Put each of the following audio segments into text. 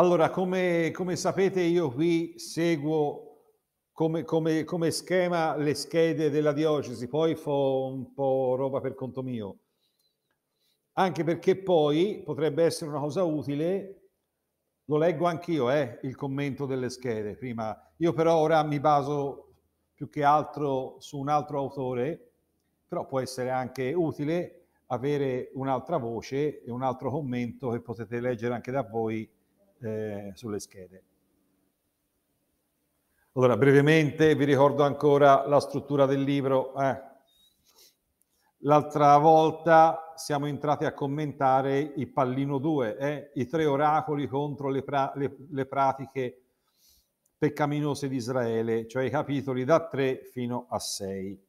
Allora, come, come, sapete io qui seguo come, come, come, schema le schede della diocesi, poi fo un po' roba per conto mio, anche perché poi potrebbe essere una cosa utile, lo leggo anch'io, eh, il commento delle schede prima, io però ora mi baso più che altro su un altro autore, però può essere anche utile avere un'altra voce e un altro commento che potete leggere anche da voi eh, sulle schede. Allora, brevemente vi ricordo ancora la struttura del libro. Eh. L'altra volta siamo entrati a commentare il pallino 2, eh, i tre oracoli contro le, pra le, le pratiche peccaminose di Israele, cioè i capitoli da 3 fino a 6.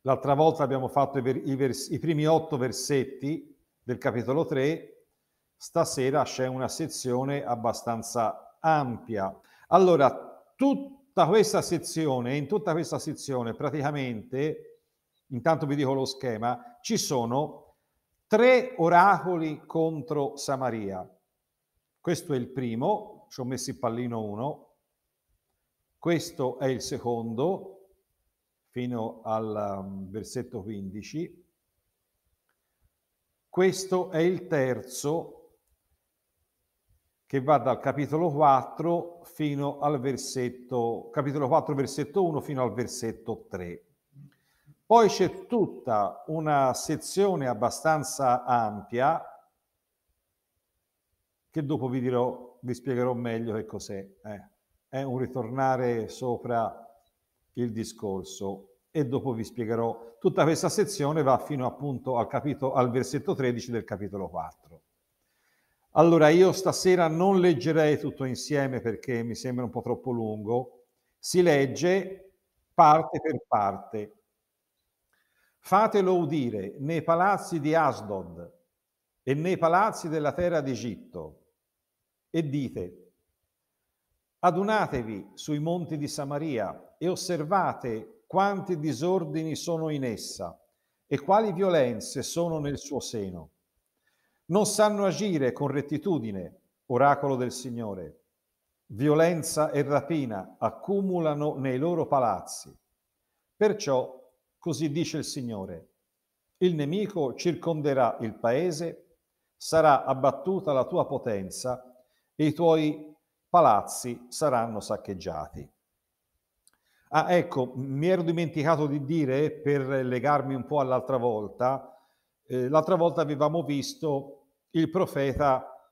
L'altra volta abbiamo fatto i, i, i primi otto versetti del capitolo 3 Stasera c'è una sezione abbastanza ampia. Allora, tutta questa sezione, in tutta questa sezione praticamente, intanto vi dico lo schema, ci sono tre oracoli contro Samaria. Questo è il primo, ci ho messo il pallino 1, questo è il secondo, fino al um, versetto 15, questo è il terzo, che va dal capitolo 4 fino al versetto, capitolo 4 versetto 1 fino al versetto 3. Poi c'è tutta una sezione abbastanza ampia che dopo vi dirò, vi spiegherò meglio che cos'è. Eh, è un ritornare sopra il discorso e dopo vi spiegherò. Tutta questa sezione va fino appunto al, capitolo al versetto 13 del capitolo 4. Allora, io stasera non leggerei tutto insieme perché mi sembra un po' troppo lungo. Si legge parte per parte. Fatelo udire nei palazzi di Asdod e nei palazzi della terra d'Egitto e dite, adunatevi sui monti di Samaria e osservate quanti disordini sono in essa e quali violenze sono nel suo seno non sanno agire con rettitudine, oracolo del Signore. Violenza e rapina accumulano nei loro palazzi. Perciò, così dice il Signore, il nemico circonderà il paese, sarà abbattuta la tua potenza e i tuoi palazzi saranno saccheggiati. Ah, ecco, mi ero dimenticato di dire, per legarmi un po' all'altra volta, eh, l'altra volta avevamo visto il profeta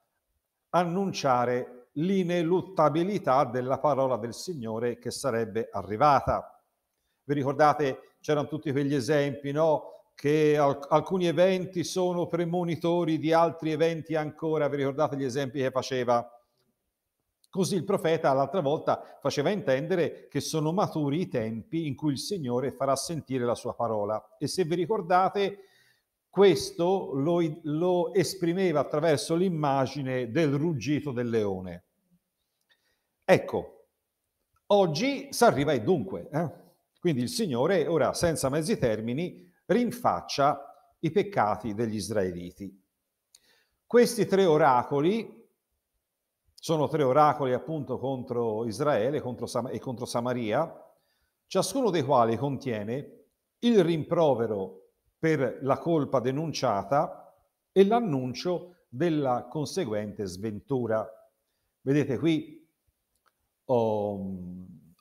annunciare l'ineluttabilità della parola del Signore che sarebbe arrivata. Vi ricordate, c'erano tutti quegli esempi, no? Che alc- alcuni eventi sono premonitori di altri eventi ancora. Vi ricordate gli esempi che faceva? Così il profeta l'altra volta faceva intendere che sono maturi i tempi in cui il Signore farà sentire la sua parola. E se vi ricordate, questo lo, lo esprimeva attraverso l'immagine del ruggito del leone. Ecco, oggi si arriva ai dunque. Eh? Quindi il Signore, ora senza mezzi termini, rinfaccia i peccati degli israeliti. Questi tre oracoli sono tre oracoli appunto contro Israele contro Sam- e contro Samaria, ciascuno dei quali contiene il rimprovero per la colpa denunciata e l'annuncio della conseguente sventura. Vedete qui ho,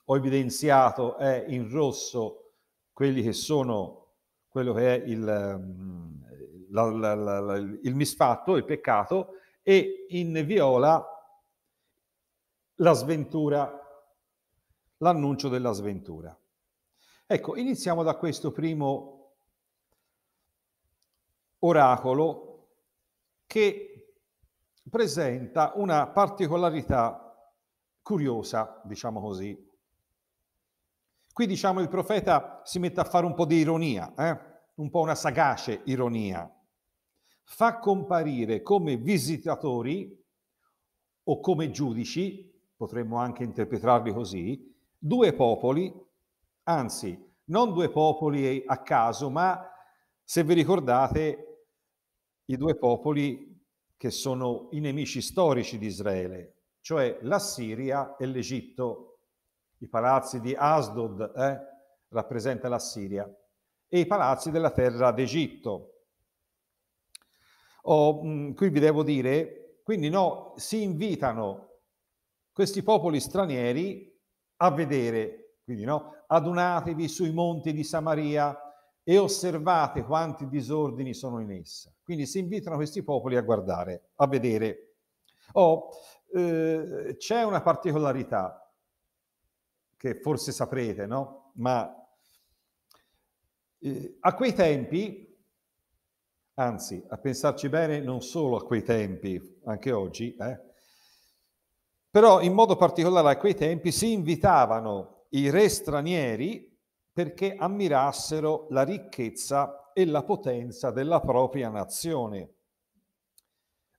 ho evidenziato eh, in rosso quelli che sono quello che è il, mm, la, la, la, il misfatto, il peccato, e in viola la sventura, l'annuncio della sventura. Ecco, iniziamo da questo primo oracolo che presenta una particolarità curiosa, diciamo così. Qui diciamo il profeta si mette a fare un po' di ironia, eh? un po' una sagace ironia. Fa comparire come visitatori o come giudici, potremmo anche interpretarli così, due popoli, anzi non due popoli a caso, ma se vi ricordate i due popoli che sono i nemici storici di Israele, cioè la Siria e l'Egitto. I palazzi di Asdod eh, rappresenta la Siria e i palazzi della terra d'Egitto. Oh, mh, mm, qui vi devo dire, quindi no, si invitano questi popoli stranieri a vedere, quindi no, adunatevi sui monti di Samaria, e osservate quanti disordini sono in essa. Quindi si invitano questi popoli a guardare, a vedere. Oh, eh, c'è una particolarità che forse saprete, no? Ma eh, a quei tempi, anzi, a pensarci bene, non solo a quei tempi, anche oggi, eh, però in modo particolare a quei tempi si invitavano i re stranieri perché ammirassero la ricchezza e la potenza della propria nazione,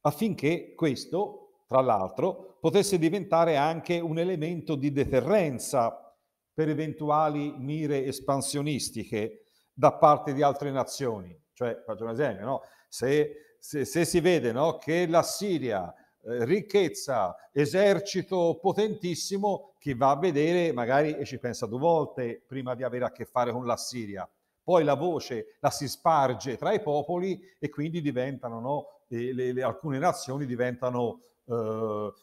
affinché questo, tra l'altro, potesse diventare anche un elemento di deterrenza per eventuali mire espansionistiche da parte di altre nazioni. Cioè, faccio un esempio, no? se, se, se, si vede no, che la Siria eh, ricchezza, esercito potentissimo che va a vedere magari e ci pensa due volte prima di avere a che fare con la Siria. Poi la voce la si sparge tra i popoli e quindi diventano, no, le, le, alcune nazioni diventano eh,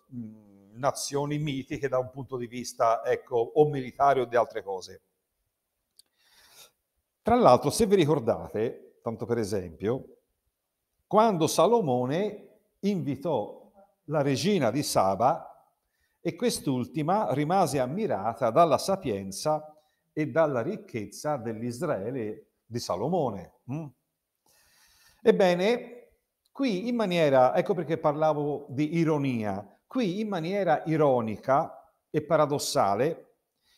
nazioni mitiche da un punto di vista ecco, o militare o di altre cose. Tra l'altro, se vi ricordate, tanto per esempio, quando Salomone invitò la regina di Saba e quest'ultima rimase ammirata dalla sapienza e dalla ricchezza dell'Israele di Salomone. Mm? Ebbene, qui in maniera, ecco perché parlavo di ironia, qui in maniera ironica e paradossale,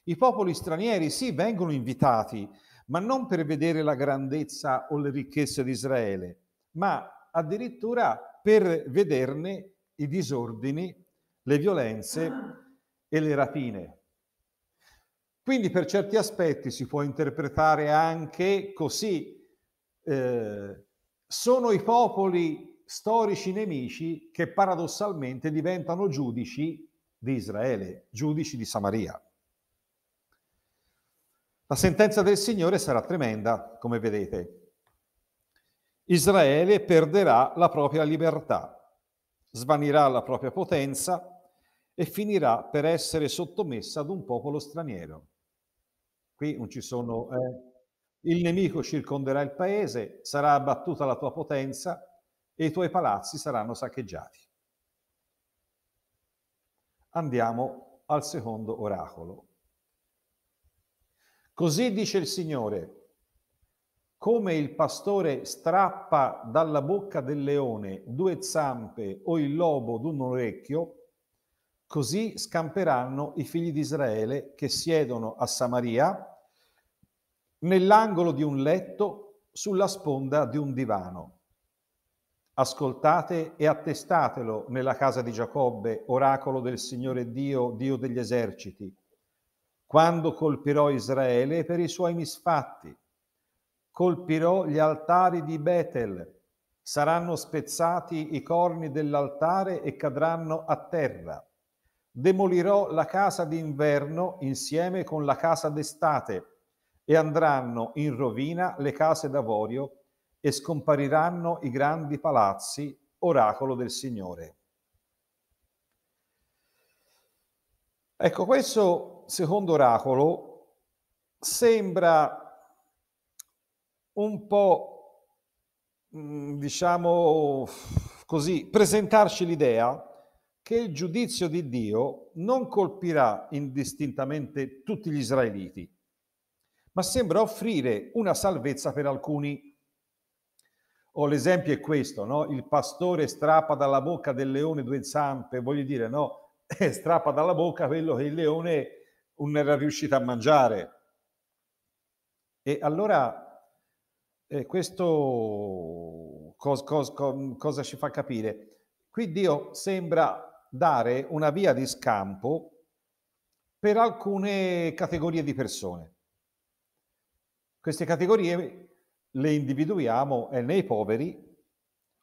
i popoli stranieri sì vengono invitati, ma non per vedere la grandezza o le ricchezze di Israele, ma addirittura per vederne i disordini, le violenze e le rapine. Quindi per certi aspetti si può interpretare anche così, eh, sono i popoli storici nemici che paradossalmente diventano giudici di Israele, giudici di Samaria. La sentenza del Signore sarà tremenda, come vedete. Israele perderà la propria libertà svanirà la propria potenza e finirà per essere sottomessa ad un popolo straniero. Qui non ci sono... Eh, il nemico circonderà il paese, sarà abbattuta la tua potenza e i tuoi palazzi saranno saccheggiati. Andiamo al secondo oracolo. Così dice il Signore, come il pastore strappa dalla bocca del leone due zampe o il lobo d'un orecchio, così scamperanno i figli di Israele che siedono a Samaria nell'angolo di un letto sulla sponda di un divano. Ascoltate e attestatelo nella casa di Giacobbe, oracolo del Signore Dio, Dio degli eserciti, quando colpirò Israele per i suoi misfatti colpirò gli altari di Betel, saranno spezzati i corni dell'altare e cadranno a terra. Demolirò la casa d'inverno insieme con la casa d'estate e andranno in rovina le case d'avorio e scompariranno i grandi palazzi, oracolo del Signore. Ecco, questo secondo oracolo sembra un po', mm, diciamo così, presentarci l'idea che il giudizio di Dio non colpirà indistintamente tutti gli israeliti, ma sembra offrire una salvezza per alcuni. O oh, l'esempio è questo, no? Il pastore strappa dalla bocca del leone due zampe, voglio dire, no? Eh, strappa dalla bocca quello che il leone non era riuscito a mangiare. E allora eh, questo cos, cos, cos, cosa ci fa capire? Qui Dio sembra dare una via di scampo per alcune categorie di persone. Queste categorie le individuiamo eh, nei poveri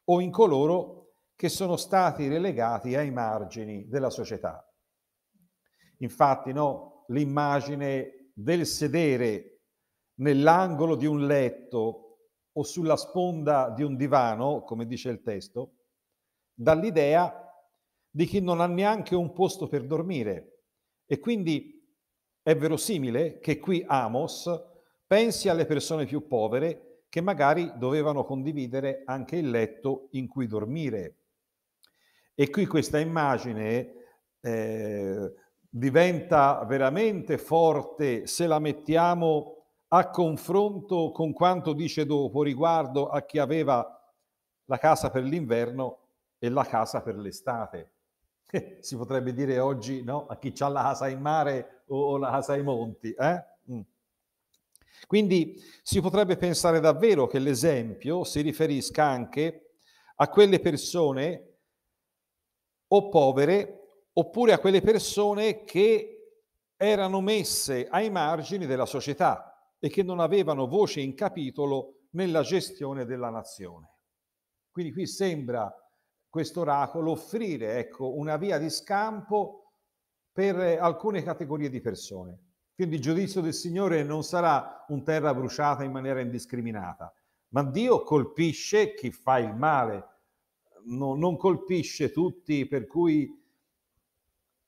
o in coloro che sono stati relegati ai margini della società. Infatti, no, l'immagine del sedere nell'angolo di un letto o sulla sponda di un divano, come dice il testo, dall'idea di chi non ha neanche un posto per dormire. E quindi è verosimile che qui Amos pensi alle persone più povere che magari dovevano condividere anche il letto in cui dormire. E qui questa immagine eh, diventa veramente forte se la mettiamo a confronto con quanto dice dopo riguardo a chi aveva la casa per l'inverno e la casa per l'estate. si potrebbe dire oggi no? a chi ha la casa in mare o, la casa ai monti. Eh? Mm. Quindi si potrebbe pensare davvero che l'esempio si riferisca anche a quelle persone o povere oppure a quelle persone che erano messe ai margini della società e che non avevano voce in capitolo nella gestione della nazione. Quindi qui sembra questo oracolo offrire ecco, una via di scampo per alcune categorie di persone. Quindi il giudizio del Signore non sarà un terra bruciata in maniera indiscriminata, ma Dio colpisce chi fa il male, no, non colpisce tutti per cui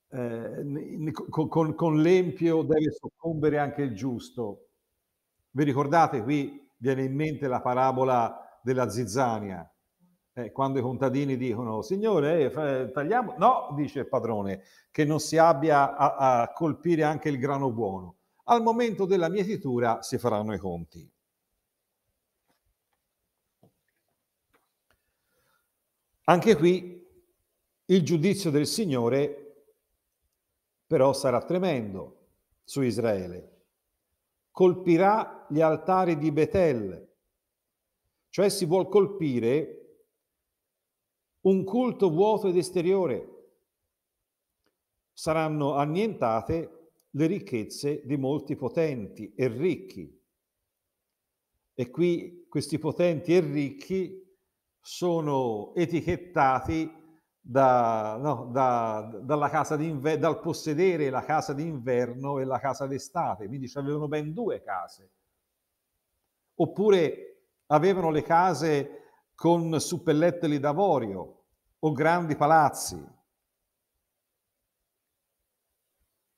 eh, con, con, con l'empio deve soccombere anche il giusto. Vi ricordate qui viene in mente la parabola della zizzania, eh, quando i contadini dicono, signore, eh, tagliamo, no, dice il padrone, che non si abbia a, a colpire anche il grano buono. Al momento della mietitura si faranno i conti. Anche qui il giudizio del Signore però sarà tremendo su Israele colpirà gli altari di Betel, cioè si vuol colpire un culto vuoto ed esteriore. Saranno annientate le ricchezze di molti potenti e ricchi. E qui questi potenti e ricchi sono etichettati da, no, da, dalla casa dal possedere la casa d'inverno e la casa d'estate, quindi avevano ben due case. Oppure avevano le case con suppellettili d'avorio o grandi palazzi.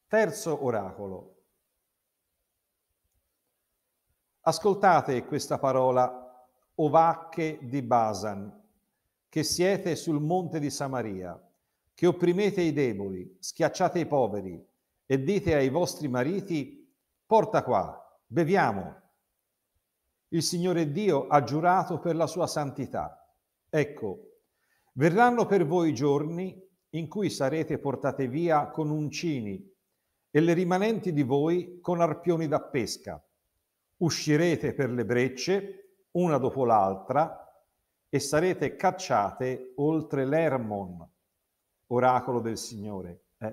Terzo oracolo. Ascoltate questa parola, ovacche di Basan, che siete sul monte di Samaria, che opprimete i deboli, schiacciate i poveri e dite ai vostri mariti, porta qua, beviamo. Il Signore Dio ha giurato per la sua santità. Ecco, verranno per voi giorni in cui sarete portate via con uncini e le rimanenti di voi con arpioni da pesca. Uscirete per le brecce, una dopo l'altra, e sarete cacciate oltre l'Ermon, oracolo del Signore. Eh,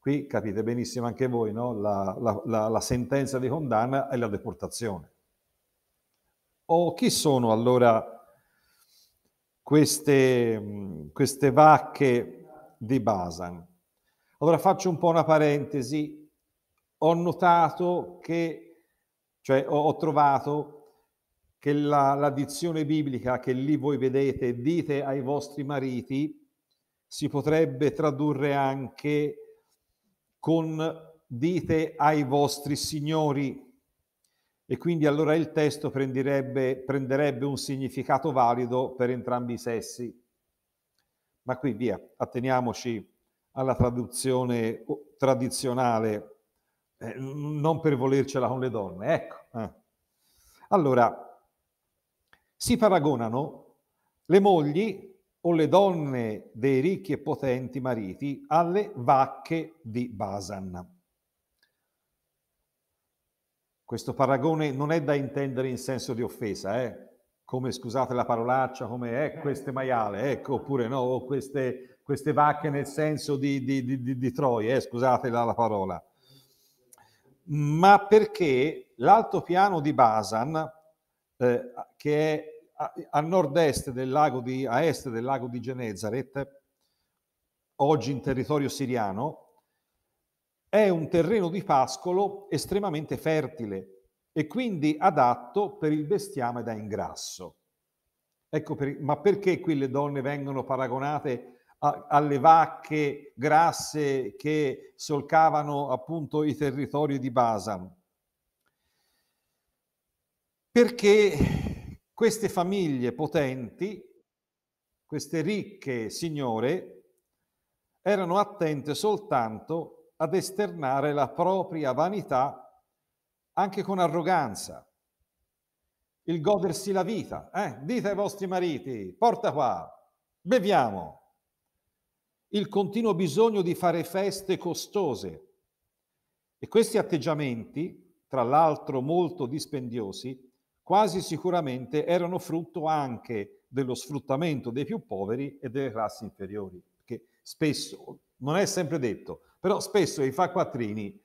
qui capite benissimo anche voi no? la, la, la, la sentenza di condanna e la deportazione. O oh, chi sono allora queste, queste vacche di Basan? Allora faccio un po' una parentesi. Ho notato che, cioè ho, ho trovato che la, la dizione biblica che lì voi vedete, dite ai vostri mariti, si potrebbe tradurre anche con dite ai vostri signori. E quindi allora il testo prenderebbe, un significato valido per entrambi i sessi. Ma qui via, atteniamoci alla traduzione uh, tradizionale, eh, non per volercela con le donne. Ecco. Eh. Allora, si paragonano le mogli o le donne dei ricchi e potenti mariti alle vacche di Basan. Questo paragone non è da intendere in senso di offesa, eh? come scusate la parolaccia, come eh, queste maiale, ecco, oppure no, oh, queste, queste vacche nel senso di, di, di, di troie, eh? scusate la, la parola. Ma perché l'altopiano di Basan, eh, che è a, a nord-est del lago di, a est del lago di Genezaret, oggi in territorio siriano, è un terreno di pascolo estremamente fertile e quindi adatto per il bestiame da ingrasso. Ecco per, ma perché qui le donne vengono paragonate a, alle vacche grasse che solcavano appunto i territori di Basan? Perché queste famiglie potenti, queste ricche signore, erano attente soltanto ad esternare la propria vanità anche con arroganza, il godersi la vita. Eh? Dite ai vostri mariti, porta qua, beviamo. Il continuo bisogno di fare feste costose. E questi atteggiamenti, tra l'altro molto dispendiosi, quasi sicuramente erano frutto anche dello sfruttamento dei più poveri e delle classi inferiori, che spesso, non è sempre detto, però spesso i fa quattrini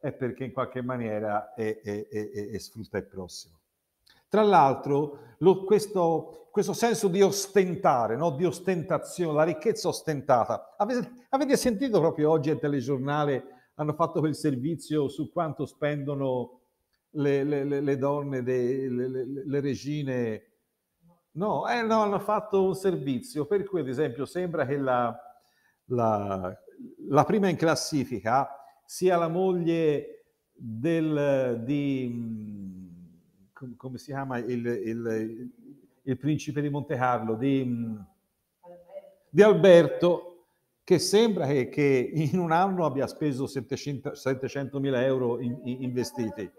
è perché in qualche maniera è, è, è, sfrutta il prossimo. Tra l'altro, lo, questo, questo, senso di ostentare, no? di ostentazione, la ricchezza ostentata. Avete, avete sentito proprio oggi al telegiornale, hanno fatto quel servizio su quanto spendono le, le, le donne, de, le, regine. No, eh, no, hanno fatto un servizio, per cui ad esempio sembra che la, la, la prima in classifica sia la moglie del, di, mm, come si chiama, il, il, il principe di Monte Carlo, di, mm, di Alberto, che sembra che, che, in un anno abbia speso 700 mila euro in, in, investiti.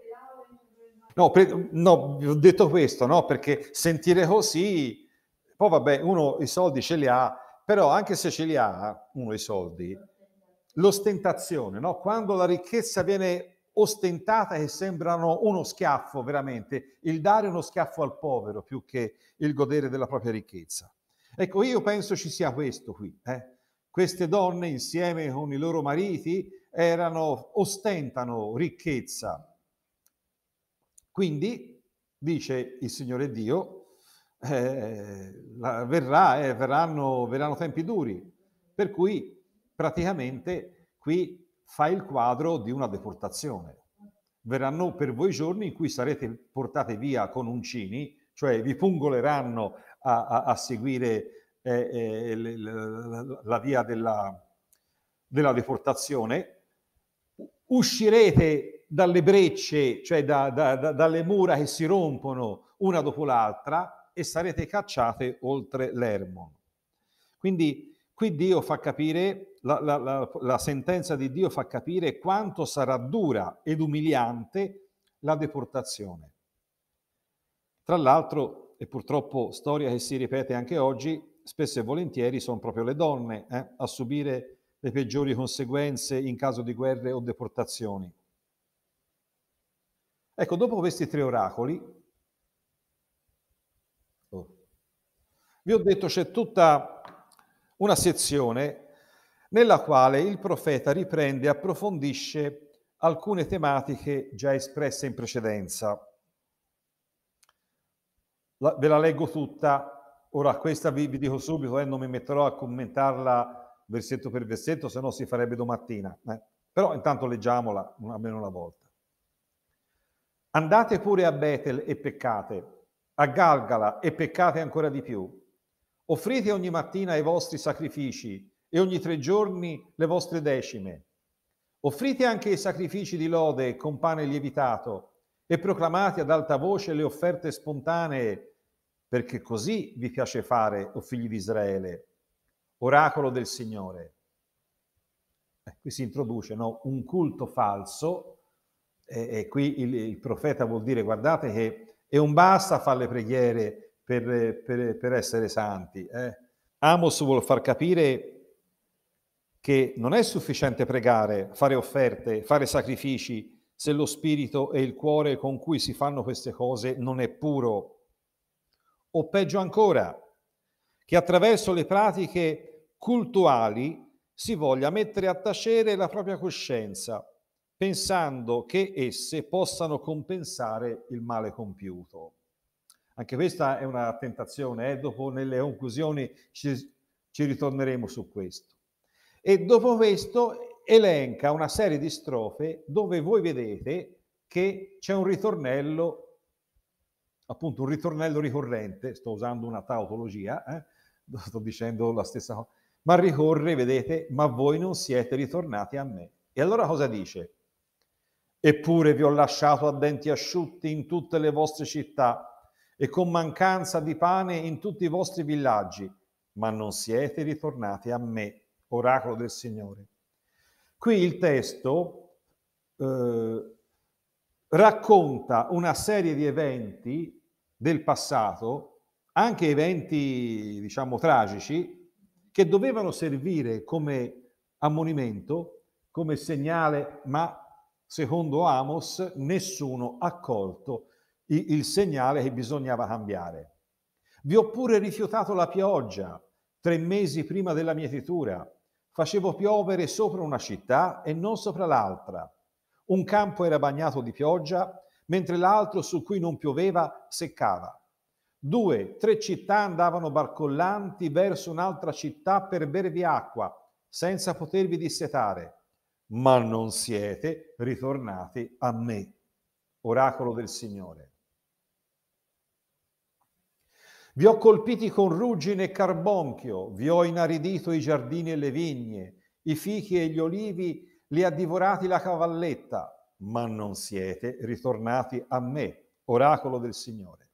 No, pre- no, ho detto questo, no? Perché sentire così, poi vabbè, uno i soldi ce li ha, però anche se ce li ha uno i soldi, l'ostentazione, no? Quando la ricchezza viene ostentata che sembrano uno schiaffo veramente, il dare uno schiaffo al povero più che il godere della propria ricchezza. Ecco, io penso ci sia questo qui. Eh? Queste donne insieme con i loro mariti erano, ostentano ricchezza, quindi, dice il Signore Dio, eh, la, verrà, eh, verranno, verranno tempi duri, per cui praticamente qui fa il quadro di una deportazione. Verranno per voi giorni in cui sarete portati via con uncini, cioè vi pungoleranno a, a, a seguire eh, eh le, la, la via della, della deportazione, uscirete dalle brecce, cioè da, da, da, dalle mura che si rompono una dopo l'altra e sarete cacciate oltre l'ermo. Quindi qui Dio fa capire, la, la, la, la sentenza di Dio fa capire quanto sarà dura ed umiliante la deportazione. Tra l'altro, e purtroppo storia che si ripete anche oggi, spesso e volentieri sono proprio le donne eh, a subire le peggiori conseguenze in caso di guerre o deportazioni. Ecco, dopo questi tre oracoli, oh, vi ho detto c'è tutta una sezione nella quale il profeta riprende e approfondisce alcune tematiche già espresse in precedenza. La, ve la leggo tutta, ora questa vi, vi dico subito, eh, non mi metterò a commentarla versetto per versetto, se no si farebbe domattina, eh. però intanto leggiamola almeno una volta. Andate pure a Betel e peccate, a Galgala e peccate ancora di più. Offrite ogni mattina i vostri sacrifici e ogni tre giorni le vostre decime. Offrite anche i sacrifici di lode con pane lievitato e proclamate ad alta voce le offerte spontanee, perché così vi piace fare, o figli di Israele, oracolo del Signore. Eh, qui si introduce no? un culto falso e, e qui il, il, profeta vuol dire, guardate che è un basta fare le preghiere per, per, per essere santi. Eh. Amos vuol far capire che non è sufficiente pregare, fare offerte, fare sacrifici, se lo spirito e il cuore con cui si fanno queste cose non è puro. O peggio ancora, che attraverso le pratiche cultuali si voglia mettere a tacere la propria coscienza pensando che esse possano compensare il male compiuto. Anche questa è una tentazione, eh? dopo nelle conclusioni ci, ci ritorneremo su questo. E dopo questo elenca una serie di strofe dove voi vedete che c'è un ritornello, appunto un ritornello ricorrente, sto usando una tautologia, eh? sto dicendo la stessa cosa, ma ricorre, vedete, ma voi non siete ritornati a me. E allora cosa dice? Eppure vi ho lasciato a denti asciutti in tutte le vostre città e con mancanza di pane in tutti i vostri villaggi, ma non siete ritornati a me, oracolo del Signore. Qui il testo eh, racconta una serie di eventi del passato, anche eventi diciamo tragici, che dovevano servire come ammonimento, come segnale, ma secondo Amos, nessuno ha colto il segnale che bisognava cambiare. Vi ho pure rifiutato la pioggia tre mesi prima della mietitura. Facevo piovere sopra una città e non sopra l'altra. Un campo era bagnato di pioggia, mentre l'altro su cui non pioveva seccava. Due, tre città andavano barcollanti verso un'altra città per bervi acqua, senza potervi dissetare ma non siete ritornati a me. Oracolo del Signore. Vi ho colpiti con ruggine e carbonchio, vi ho inaridito i giardini e le vigne, i fichi e gli olivi li ha divorati la cavalletta, ma non siete ritornati a me, oracolo del Signore.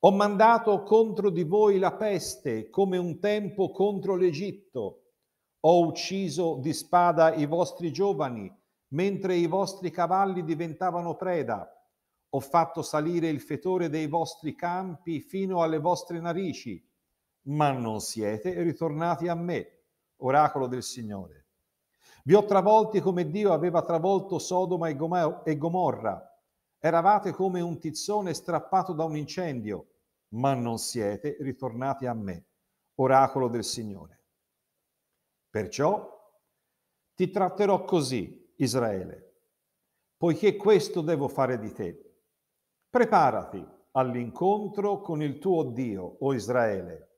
Ho mandato contro di voi la peste come un tempo contro l'Egitto, ho ucciso di spada i vostri giovani, mentre i vostri cavalli diventavano preda. Ho fatto salire il fetore dei vostri campi fino alle vostre narici, ma non siete ritornati a me, oracolo del Signore. Vi ho travolti come Dio aveva travolto Sodoma e Gomorra. Eravate come un tizzone strappato da un incendio, ma non siete ritornati a me, oracolo del Signore. Perciò ti tratterò così, Israele, poiché questo devo fare di te. Preparati all'incontro con il tuo Dio, o Israele.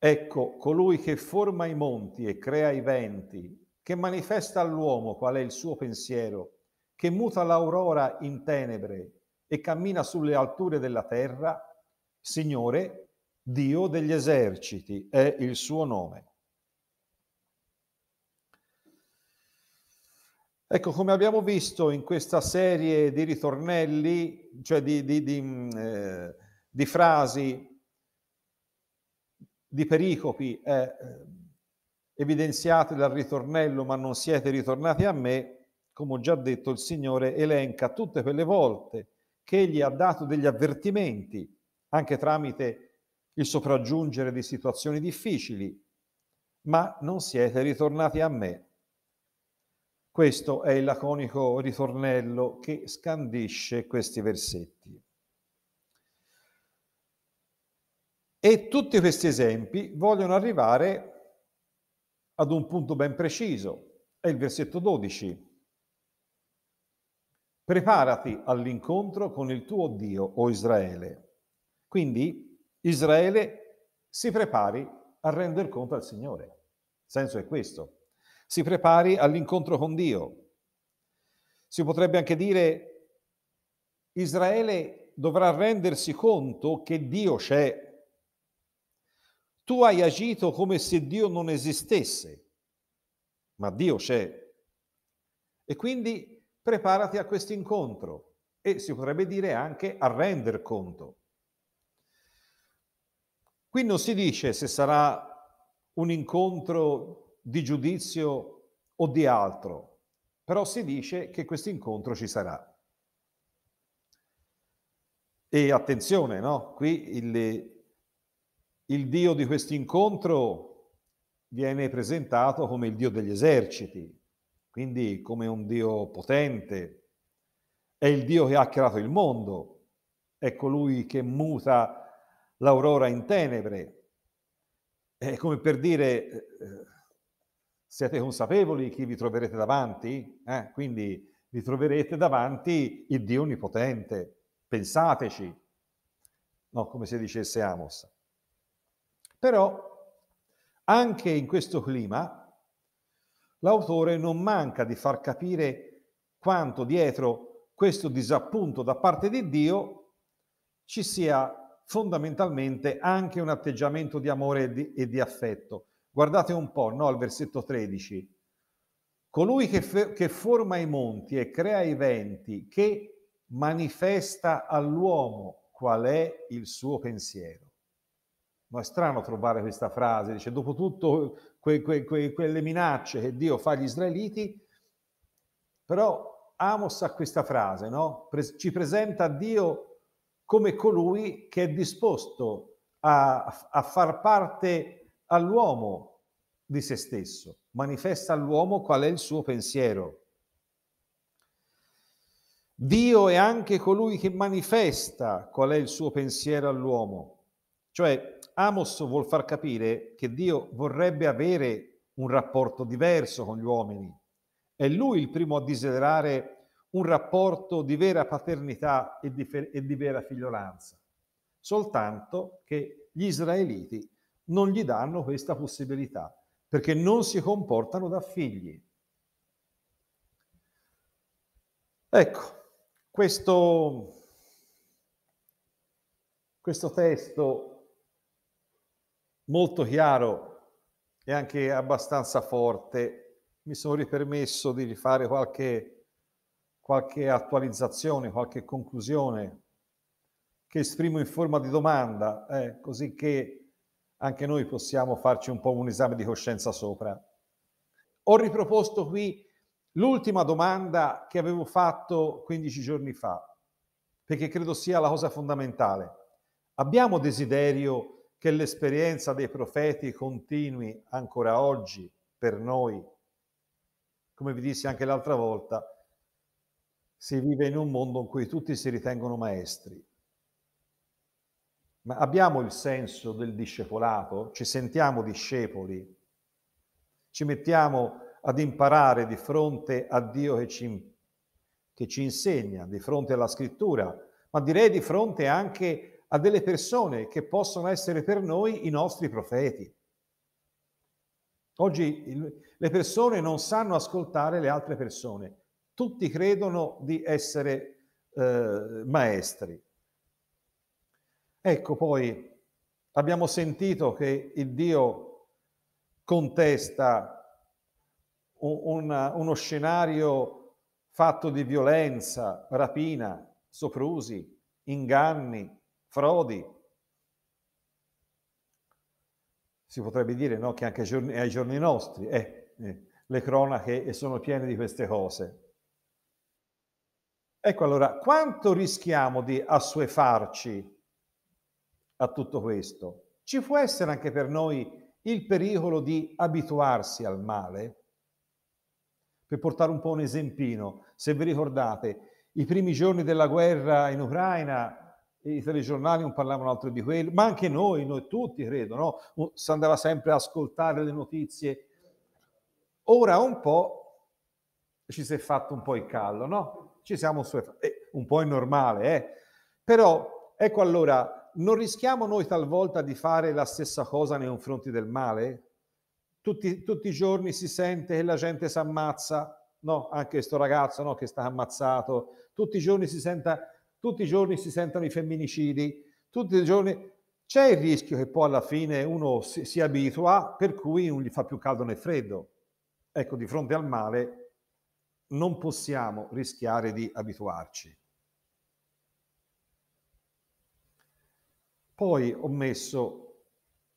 Ecco colui che forma i monti e crea i venti, che manifesta all'uomo qual è il suo pensiero, che muta l'aurora in tenebre e cammina sulle alture della terra, Signore, Dio degli eserciti è il suo nome. Ecco, come abbiamo visto in questa serie di ritornelli, cioè di, di, di, mm, eh, di frasi, di pericopi eh, eh, evidenziate dal ritornello ma non siete ritornati a me, come ho già detto, il Signore elenca tutte quelle volte che Egli ha dato degli avvertimenti, anche tramite il sopraggiungere di situazioni difficili, ma non siete ritornati a me. Questo è il laconico ritornello che scandisce questi versetti. E tutti questi esempi vogliono arrivare ad un punto ben preciso, è il versetto 12. Preparati all'incontro con il tuo Dio, o Israele. Quindi Israele si prepari a rendere conto al Signore. Il senso è questo si prepari all'incontro con Dio. Si potrebbe anche dire Israele dovrà rendersi conto che Dio c'è. Tu hai agito come se Dio non esistesse, ma Dio c'è. E quindi preparati a questo incontro e si potrebbe dire anche a render conto. Qui non si dice se sarà un incontro di giudizio o di altro, però si dice che questo incontro ci sarà. E attenzione, no? qui il, il Dio di questo incontro viene presentato come il Dio degli eserciti, quindi come un Dio potente, è il Dio che ha creato il mondo, è colui che muta l'aurora in tenebre, è come per dire eh, siete consapevoli chi vi troverete davanti? Eh? Quindi vi troverete davanti il Dio Onnipotente. Pensateci, no, come se dicesse Amos. Però anche in questo clima l'autore non manca di far capire quanto dietro questo disappunto da parte di Dio ci sia fondamentalmente anche un atteggiamento di amore e di, e di affetto. Guardate un po', no, al versetto 13. Colui che, fe- che forma i monti e crea i venti, che manifesta all'uomo qual è il suo pensiero. Ma è strano trovare questa frase, dice, dopo tutto que, que, que, quelle minacce che Dio fa agli israeliti, però Amos ha questa frase, no? Pre- ci presenta Dio come colui che è disposto a, a far parte all'uomo di se stesso, manifesta all'uomo qual è il suo pensiero. Dio è anche colui che manifesta qual è il suo pensiero all'uomo. Cioè Amos vuol far capire che Dio vorrebbe avere un rapporto diverso con gli uomini. È lui il primo a desiderare un rapporto di vera paternità e di, e di vera figliolanza. Soltanto che gli israeliti non gli danno questa possibilità perché non si comportano da figli. Ecco, questo, questo testo molto chiaro e anche abbastanza forte, mi sono ripermesso di rifare qualche, qualche attualizzazione, qualche conclusione che esprimo in forma di domanda, eh, così che anche noi possiamo farci un po' un esame di coscienza sopra. Ho riproposto qui l'ultima domanda che avevo fatto 15 giorni fa, perché credo sia la cosa fondamentale. Abbiamo desiderio che l'esperienza dei profeti continui ancora oggi per noi? Come vi dissi anche l'altra volta, si vive in un mondo in cui tutti si ritengono maestri ma abbiamo il senso del discepolato? Ci sentiamo discepoli? Ci mettiamo ad imparare di fronte a Dio che ci, che ci insegna, di fronte alla scrittura, ma direi di fronte anche a delle persone che possono essere per noi i nostri profeti. Oggi il, le persone non sanno ascoltare le altre persone, tutti credono di essere eh, maestri. Ecco poi, abbiamo sentito che il Dio contesta un, un, uno scenario fatto di violenza, rapina, soprusi, inganni, frodi. Si potrebbe dire no, che anche ai giorni, ai giorni nostri eh, eh, le cronache sono piene di queste cose. Ecco allora, quanto rischiamo di assuefarci a tutto questo. Ci può essere anche per noi il pericolo di abituarsi al male? Per portare un po' un esempino, se vi ricordate, i primi giorni della guerra in Ucraina i telegiornali non parlavano altro di quello, ma anche noi, noi tutti credo, no? si andava sempre a ascoltare le notizie. Ora un po' ci si è fatto un po' il callo, no? Ci siamo su, eh, un po' è normale, eh? però ecco allora non rischiamo noi talvolta di fare la stessa cosa nei confronti del male? Tutti, tutti i giorni si sente che la gente si ammazza, no? anche questo ragazzo no? che sta ammazzato, tutti i giorni si senta, tutti i giorni si sentono i femminicidi, tutti i giorni c'è il rischio che poi alla fine uno si, si abitua, per cui non gli fa più caldo né freddo. Ecco, di fronte al male non possiamo rischiare di abituarci. Poi ho messo,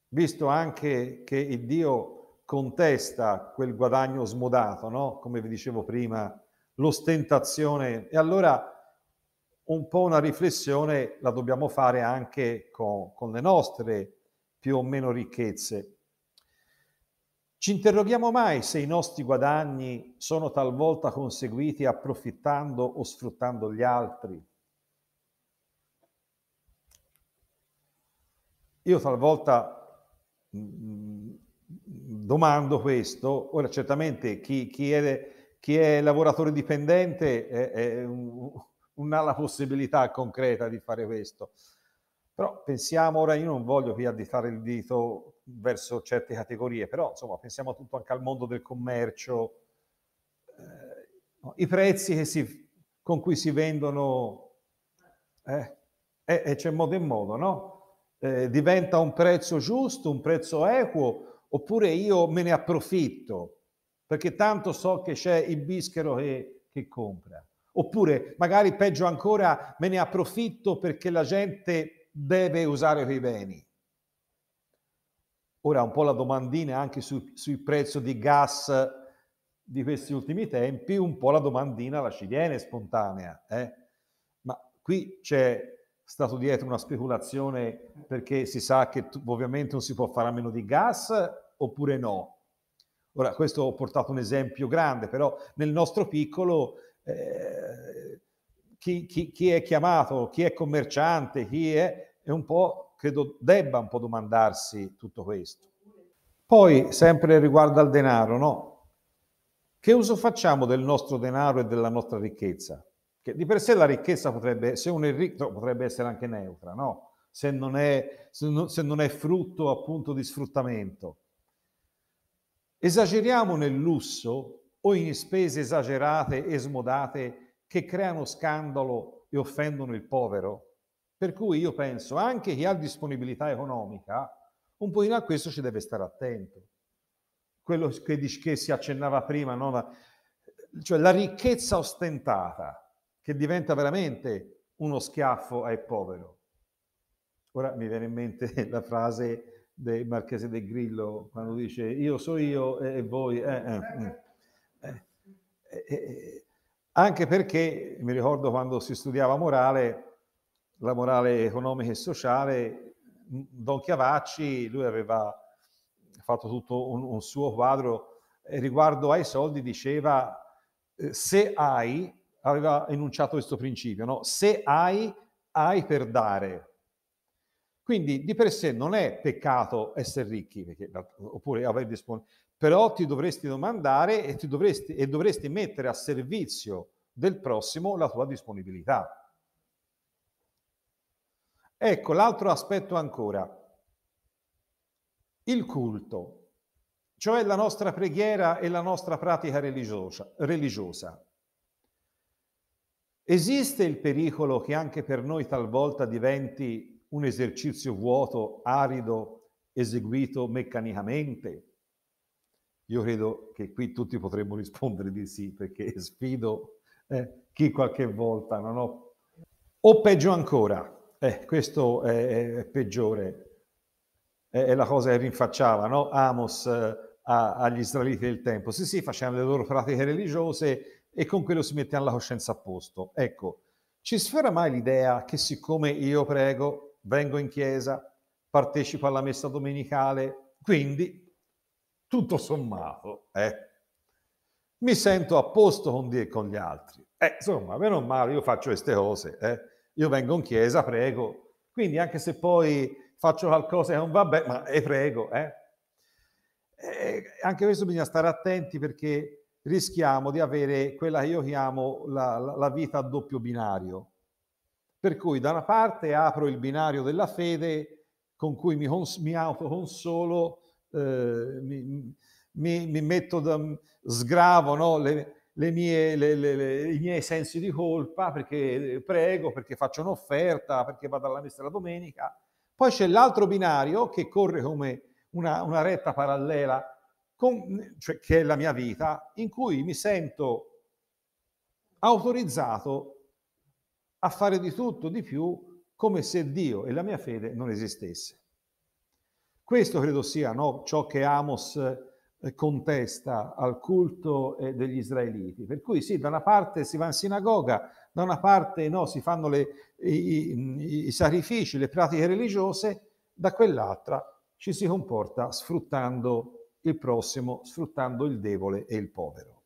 visto anche che il Dio contesta quel guadagno smodato, no? come vi dicevo prima, l'ostentazione, e allora un po' una riflessione la dobbiamo fare anche con, con le nostre più o meno ricchezze. Ci interroghiamo mai se i nostri guadagni sono talvolta conseguiti approfittando o sfruttando gli altri? Io talvolta mm, mm, domando questo, ora certamente chi, chi, è, chi è, lavoratore dipendente è, è un, non ha la possibilità concreta di fare questo, però pensiamo, ora io non voglio qui additare il dito verso certe categorie, però insomma pensiamo tutto anche al mondo del commercio, eh, no, i prezzi si, con cui si vendono, eh, eh, eh c'è modo e modo, no? eh, diventa un prezzo giusto, un prezzo equo, oppure io me ne approfitto, perché tanto so che c'è il bischero che, che compra. Oppure, magari peggio ancora, me ne approfitto perché la gente deve usare quei beni. Ora un po' la domandina anche su, sul prezzo di gas di questi ultimi tempi, un po' la domandina la ci viene spontanea. Eh? Ma qui c'è stato dietro una speculazione perché si sa che ovviamente non si può fare a meno di gas oppure no? Ora, questo ho portato un esempio grande, però nel nostro piccolo eh, chi, chi, chi, è chiamato, chi è commerciante, chi è, è un po', credo debba un po' domandarsi tutto questo. Poi, sempre riguardo al denaro, no? Che uso facciamo del nostro denaro e della nostra ricchezza? che di per sé la ricchezza potrebbe, se uno è ricco, potrebbe essere anche neutra, no? se, non è, se, non, se non è frutto appunto di sfruttamento. Esageriamo nel lusso o in spese esagerate e smodate che creano scandalo e offendono il povero? Per cui io penso anche chi ha disponibilità economica, un pochino a questo ci deve stare attento. Quello che, che si accennava prima, no? cioè la ricchezza ostentata, che diventa veramente uno schiaffo ai poveri. Ora mi viene in mente la frase del Marchese De Grillo quando dice io so io e voi. Eh eh eh. eh, eh, eh. Anche perché mi ricordo quando si studiava morale, la morale economica e sociale, Don Chiavacci, lui aveva fatto tutto un, un suo quadro riguardo ai soldi, diceva se hai aveva enunciato questo principio, no? se hai, hai per dare. Quindi di per sé non è peccato essere ricchi, perché, oppure avere disponibilità, però ti dovresti domandare e, ti dovresti, e dovresti mettere a servizio del prossimo la tua disponibilità. Ecco, l'altro aspetto ancora, il culto, cioè la nostra preghiera e la nostra pratica religiosa. religiosa. Esiste il pericolo che anche per noi talvolta diventi un esercizio vuoto, arido, eseguito meccanicamente? Io credo che qui tutti potremmo rispondere di sì, perché sfido eh, chi qualche volta non ho... O peggio ancora, eh, questo è, è peggiore, è, eh, è, la cosa che rinfacciava no? Amos eh, a, agli israeliti del tempo. Sì, sì, facevano le loro pratiche religiose, e con quello si mette la coscienza a posto. Ecco, ci sfera mai l'idea che siccome io prego, vengo in chiesa, partecipo alla messa domenicale, quindi tutto sommato, eh, mi sento a posto con, Dio e con gli altri. Eh, insomma, meno male, io faccio queste cose, eh. io vengo in chiesa, prego, quindi anche se poi faccio qualcosa che non va bene, ma eh, prego. Eh. eh anche questo bisogna stare attenti perché rischiamo di avere quella che io chiamo la, la vita a doppio binario. Per cui da una parte apro il binario della fede con cui mi, cons- mi autoconsolo, eh, mi, mi, mi, metto da, sgravo no? le, le mie, le, le, i miei sensi di colpa perché prego, perché faccio un'offerta, perché vado alla messa la domenica. Poi c'è l'altro binario che corre come una, una retta parallela con, cioè, che è la mia vita, in cui mi sento autorizzato a fare di tutto, di più, come se Dio e la mia fede non esistesse. Questo credo sia no, ciò che Amos eh, contesta al culto eh, degli israeliti. Per cui sì, da una parte si va in sinagoga, da una parte no, si fanno le, i, i, sacrifici, le pratiche religiose, da quell'altra ci si comporta sfruttando il prossimo, sfruttando il debole e il povero.